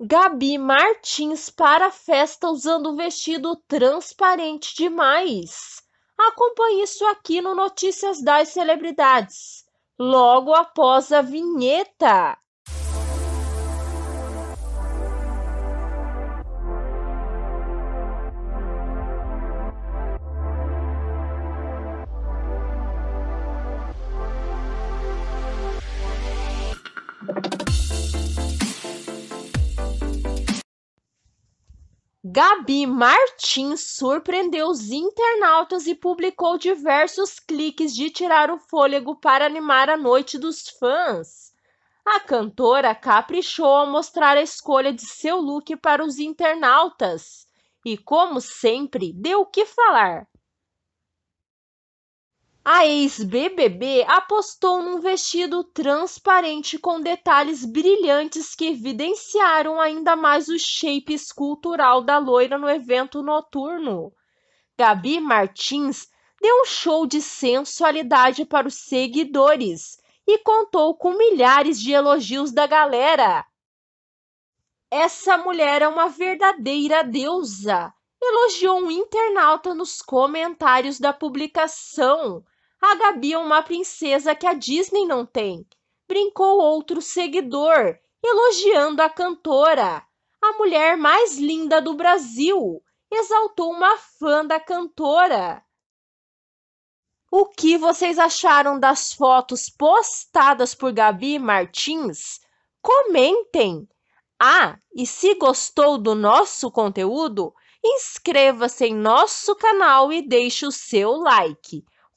Gabi Martins para a festa usando um vestido transparente demais. Acompanhe isso aqui no Notícias das Celebridades, logo após a vinheta. Gabi Martins surpreendeu os internautas e publicou diversos cliques de tirar o fôlego para animar a noite dos fãs. A cantora caprichou ao mostrar a escolha de seu look para os internautas e, como sempre, deu o que falar. A ex-BBB apostou num vestido transparente com detalhes brilhantes que evidenciaram ainda mais o shape escultural da loira no evento noturno. Gabi Martins deu um show de sensualidade para os seguidores e contou com milhares de elogios da galera. Essa mulher é uma verdadeira deusa, elogiou um internauta nos comentários da publicação. A Gabi é uma princesa que a Disney não tem, brincou outro seguidor, elogiando a cantora. A mulher mais linda do Brasil, exaltou uma fã da cantora. O que vocês acharam das fotos postadas por Gabi Martins? Comentem! Ah, e se gostou do nosso conteúdo, inscreva-se em nosso canal e deixe o seu like.